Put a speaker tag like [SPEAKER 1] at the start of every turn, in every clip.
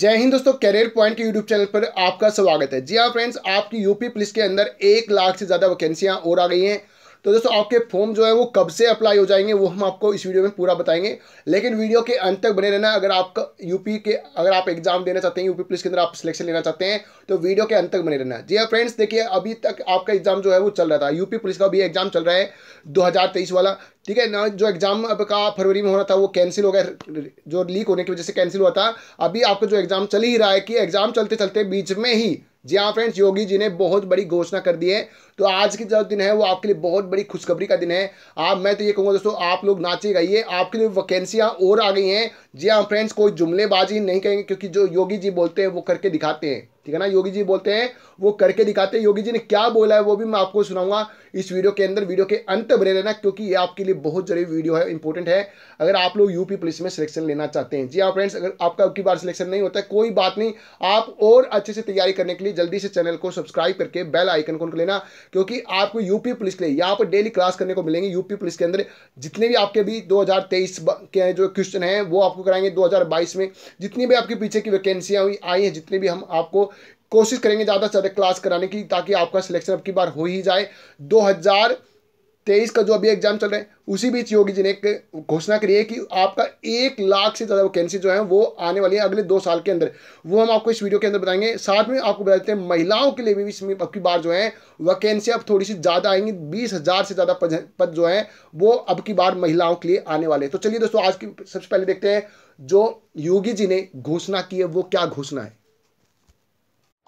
[SPEAKER 1] जय हिंद दोस्तों करियर पॉइंट के यूट्यूब चैनल पर आपका स्वागत है जी हाँ फ्रेंड्स आपकी यूपी पुलिस के अंदर एक लाख से ज़्यादा वैकेंसियां और आ गई हैं तो दोस्तों आपके फॉर्म जो है वो कब से अप्लाई हो जाएंगे वो हम आपको इस वीडियो में पूरा बताएंगे लेकिन वीडियो के अंत तक बने रहना अगर आपका यूपी के अगर आप एग्जाम देना चाहते हैं यूपी पुलिस के अंदर आप सिलेक्शन लेना चाहते हैं तो वीडियो के अंत तक बने रहना जी हाँ फ्रेंड्स देखिए अभी तक आपका एग्जाम जो है वो चल रहा था यूपी पुलिस का भी एग्जाम चल रहा है दो वाला ठीक है ना जो एग्जाम का फरवरी में होना था वो कैंसिल हो गया जो लीक होने की वजह से कैंसिल हुआ था अभी आपका जो एग्जाम चल ही रहा है कि एग्जाम चलते चलते बीच में ही जी हाँ फ्रेंड्स योगी जी ने बहुत बड़ी घोषणा कर दी है तो आज की जो दिन है वो आपके लिए बहुत बड़ी खुशखबरी का दिन है आप मैं तो ये कहूँगा दोस्तों आप लोग नाचे गाइए आपके लिए वैकेंसियाँ और आ गई हैं जी हाँ फ्रेंड्स कोई जुमलेबाजी नहीं कहेंगे क्योंकि जो योगी जी बोलते हैं वो करके दिखाते हैं ठीक है ना योगी जी बोलते हैं वो करके दिखाते हैं योगी जी ने क्या बोला है वो भी मैं आपको सुनाऊंगा इस वीडियो के अंदर वीडियो के अंत बने रहना क्योंकि ये आपके लिए बहुत जरूरी वीडियो है इंपॉर्टेंट है अगर आप लोग यूपी पुलिस में सिलेक्शन लेना चाहते हैं जी हाँ फ्रेंड्स अगर आपका अब की बार सिलेक्शन नहीं होता है कोई बात नहीं आप और अच्छे से तैयारी करने के लिए जल्दी से चैनल को सब्सक्राइब करके बेल आइकन को लेना क्योंकि आपको यूपी पुलिस के लिए यहाँ पर डेली क्लास करने को मिलेंगे यूपी पुलिस के अंदर जितने भी आपके अभी दो के जो क्वेश्चन हैं वो आपको कराएंगे दो में जितनी भी आपके पीछे की वैकेंसियाँ आई हैं जितने भी हम आपको कोशिश करेंगे ज़्यादा से ज़्यादा क्लास कराने की ताकि आपका सिलेक्शन अब की बार हो ही जाए 2023 का जो अभी एग्जाम चल रहे हैं उसी बीच योगी जी ने घोषणा करी है कि आपका एक लाख से ज़्यादा वैकेंसी जो है वो आने वाली है अगले दो साल के अंदर वो हम आपको इस वीडियो के अंदर बताएंगे साथ में आपको बता देते हैं महिलाओं के लिए भी इसमें अब की बार जो है वैकेंसी अब थोड़ी सी ज़्यादा आएंगी बीस हज़ार से ज़्यादा पद जो है वो अब की बार महिलाओं के लिए आने वाले हैं तो चलिए दोस्तों आज की सबसे पहले देखते हैं जो योगी जी ने घोषणा की है वो क्या घोषणा है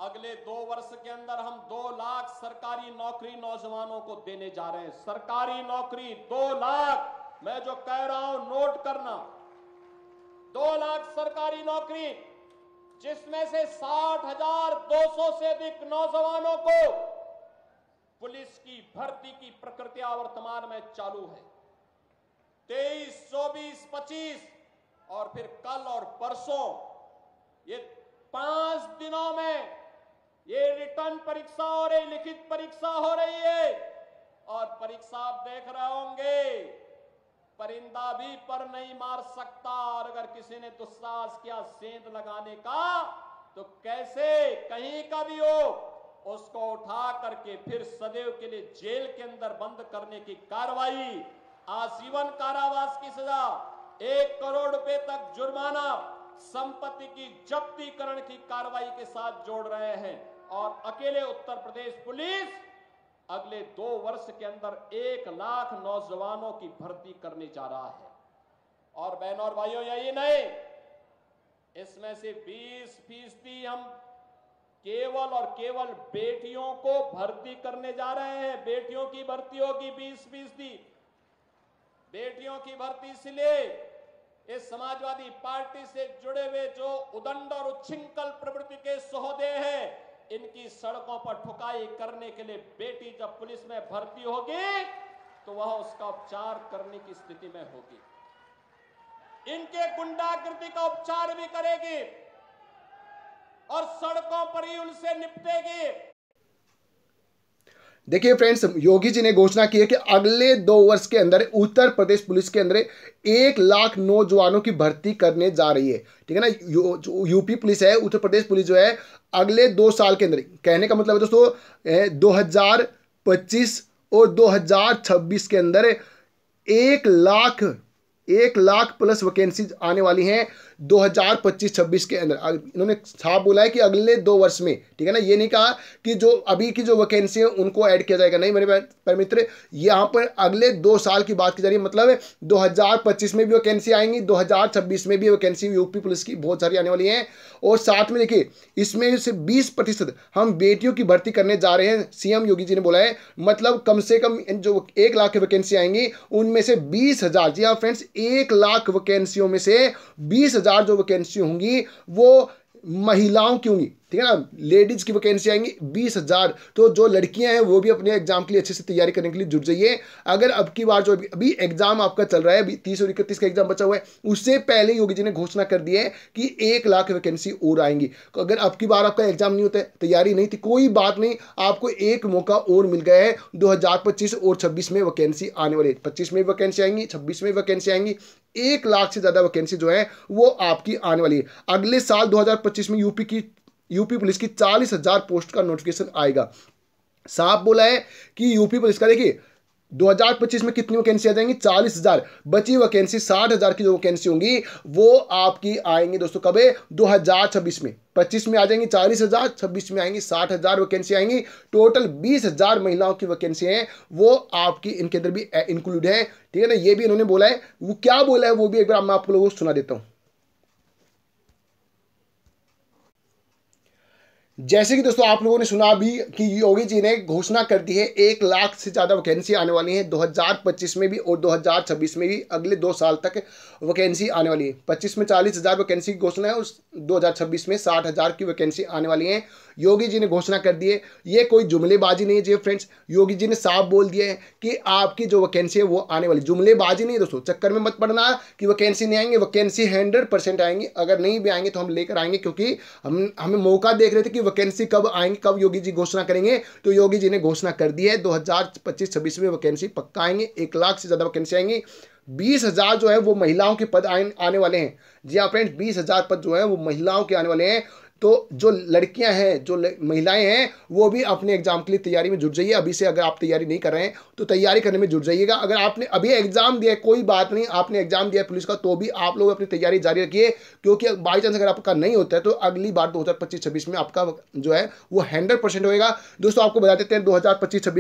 [SPEAKER 2] अगले दो वर्ष के अंदर हम दो लाख सरकारी नौकरी नौजवानों को देने जा रहे हैं सरकारी नौकरी दो लाख मैं जो कह रहा हूं नोट करना दो लाख सरकारी नौकरी जिसमें से साठ हजार दो सौ से अधिक नौजवानों को पुलिस की भर्ती की प्रक्रिया वर्तमान में चालू है तेईस चौबीस पच्चीस और फिर कल और परसों ये पांच दिनों में ये रिटर्न परीक्षा हो रही लिखित परीक्षा हो रही है और परीक्षा आप देख रहे होंगे परिंदा भी पर नहीं मार सकता और अगर किसी ने दुस्साहस तो किया सेंध लगाने का तो कैसे कहीं का भी हो उसको उठा करके फिर सदैव के लिए जेल के अंदर बंद करने की कार्रवाई आजीवन कारावास की सजा एक करोड़ रुपए तक जुर्माना संपत्ति की जब्तीकरण की कार्रवाई के साथ जोड़ रहे हैं और अकेले उत्तर प्रदेश पुलिस अगले दो वर्ष के अंदर एक लाख नौजवानों की भर्ती करने जा रहा है और बहनों और भाइयों यही नहीं इसमें से 20 फीसदी हम केवल और केवल बेटियों को भर्ती करने जा रहे हैं बेटियों की भर्ती होगी 20 फीसदी बेटियों की भर्ती इसलिए इस समाजवादी पार्टी से जुड़े हुए जो उदंड और उच्छृंखल प्रवृत्ति के सहोदय हैं इनकी सड़कों पर ठुकाई करने के लिए बेटी जब पुलिस में भर्ती होगी तो वह उसका उपचार करने की स्थिति में होगी इनके गुंडाकृति का उपचार भी करेगी और सड़कों पर ही उनसे निपटेगी
[SPEAKER 1] देखिए फ्रेंड्स योगी जी ने घोषणा की है कि अगले दो वर्ष के अंदर उत्तर प्रदेश पुलिस के अंदर एक लाख नौजवानों की भर्ती करने जा रही है ठीक है ना यू, यूपी पुलिस है उत्तर प्रदेश पुलिस जो है अगले दो साल के अंदर कहने का मतलब है दोस्तों दो हजार पच्चीस और दो हजार छब्बीस के अंदर एक लाख एक लाख प्लस वैकेंसीज आने वाली हैं 2025-26 के अंदर इन्होंने साफ बोला है कि अगले दो वर्ष में ठीक है ना ये नहीं कहा कि जो अभी की जो वैकेंसी है उनको ऐड किया जाएगा नहीं मेरे मित्र यहाँ पर अगले दो साल की बात की जा रही है मतलब 2025 में भी वैकेंसी आएंगी 2026 में भी वैकेंसी यूपी पुलिस की बहुत सारी आने वाली हैं और साथ में देखिए इसमें से बीस प्रतिशत हम बेटियों की भर्ती करने जा रहे हैं सीएम योगी जी ने बोला है मतलब कम से कम जो एक लाख की वैकेंसी आएंगी उनमें से बीस हजार जी हाँ फ्रेंड्स एक लाख वैकेंसियों में से बीस हजार जो वैकेंसी होंगी वो महिलाओं की होंगी ठीक है ना लेडीज की वैकेंसी आएंगी बीस हज़ार तो जो लड़कियां हैं वो भी अपने एग्जाम के लिए अच्छे से तैयारी करने के लिए जुट जाइए अगर अब की बार जो अभी, अभी एग्जाम आपका चल रहा है अभी तीस और इकतीस का एग्जाम बचा हुआ है उससे पहले योगी जी ने घोषणा कर दी है कि एक लाख वैकेंसी और आएंगी अगर अब की बार आपका एग्जाम नहीं होता है तैयारी नहीं थी कोई बात नहीं आपको एक मौका और मिल गया है दो और छब्बीस में वैकेंसी आने वाली है पच्चीस में वैकेंसी आएंगी छब्बीस में वैकेंसी आएंगी एक लाख से ज़्यादा वैकेंसी जो है वो आपकी आने वाली है अगले साल 2025 में यूपी की यूपी पुलिस की चालीस हजार पोस्ट का नोटिफिकेशन आएगा साफ बोला है कि यूपी पुलिस का देखिए 2025 में कितनी वैकेंसी आ जाएंगी चालीस हजार बची वैकेंसी साठ हजार की जो वैकेंसी होंगी वो आपकी आएंगी दोस्तों कब 2026 में 25 में आ जाएंगी चालीस हजार छब्बीस में आएंगी साठ हजार वैकेंसी आएंगी टोटल बीस हजार महिलाओं की वैकेंसी है वो आपकी इनके अंदर भी इंक्लूड है ठीक है ना ये भी इन्होंने बोला है वो क्या बोला है वो भी एक बार मैं आप लोगों को सुना देता हूँ जैसे कि दोस्तों आप लोगों ने सुना अभी कि योगी जी ने घोषणा कर दी है एक लाख से ज़्यादा वैकेंसी आने वाली है 2025 में भी और 2026 में भी अगले दो साल तक वैकेंसी आने वाली है 25 में चालीस हज़ार वैकेंसी की घोषणा है और 2026 में साठ हज़ार की वैकेंसी आने वाली है योगी जी ने घोषणा कर दी है ये कोई जुमलेबाजी नहीं है जी फ्रेंड्स योगी जी ने साफ बोल दिया है कि आपकी जो वैकेंसी है वो आने वाली जुमलेबाजी नहीं दोस्तों चक्कर में मत पड़ना कि वैकेंसी नहीं आएंगे वैकेंसी हंड्रेड आएंगी अगर नहीं भी आएंगे तो हम लेकर आएंगे क्योंकि हम हमें मौका देख रहे थे कि वैकेंसी कब आएंगे कब योगी जी घोषणा करेंगे तो योगी जी ने घोषणा कर दी है दो हज़ार पच्चीस छब्बीस में वैकेंसी पक्का आएंगे एक लाख से ज़्यादा वैकेंसी आएंगी बीस हज़ार जो है वो महिलाओं के पद आने वाले हैं जी हाँ फ्रेंड्स बीस हज़ार पद जो है वो महिलाओं के आने वाले हैं तो जो लड़कियां हैं जो महिलाएं हैं वो भी अपने एग्जाम के लिए तैयारी में जुट जाइए अभी से अगर आप तैयारी नहीं कर रहे हैं तो तैयारी करने में जुट जाइएगा अगर आपने अभी एग्जाम दिया है कोई बात नहीं आपने एग्जाम दिया पुलिस का तो भी आप लोग अपनी तैयारी जारी रखिए क्योंकि बाई चांस अगर आपका नहीं होता है तो अगली बार दो हज़ार में आपका जो है वो हंड्रेड परसेंट होएगा दोस्तों आपको बता देते हैं दो हज़ार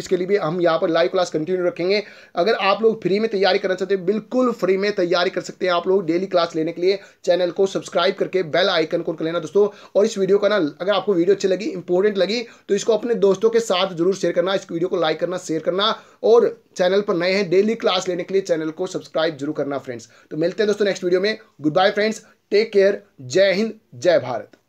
[SPEAKER 1] के लिए भी हम यहाँ पर लाइव क्लास कंटिन्यू रखेंगे अगर आप लोग फ्री में तैयारी करना चाहते हैं बिल्कुल फ्री में तैयारी कर सकते हैं आप लोग डेली क्लास लेने के लिए चैनल को सब्सक्राइब करके बेल आइकन को कर लेना दोस्तों और और इस वीडियो का ना अगर आपको वीडियो अच्छी लगी इंपॉर्टेंट लगी तो इसको अपने दोस्तों के साथ जरूर शेयर करना इस वीडियो को लाइक करना शेयर करना और चैनल पर नए हैं डेली क्लास लेने के लिए चैनल को सब्सक्राइब जरूर करना फ्रेंड्स तो मिलते हैं दोस्तों नेक्स्ट वीडियो में goodbye friends take care जय हिंद जय भारत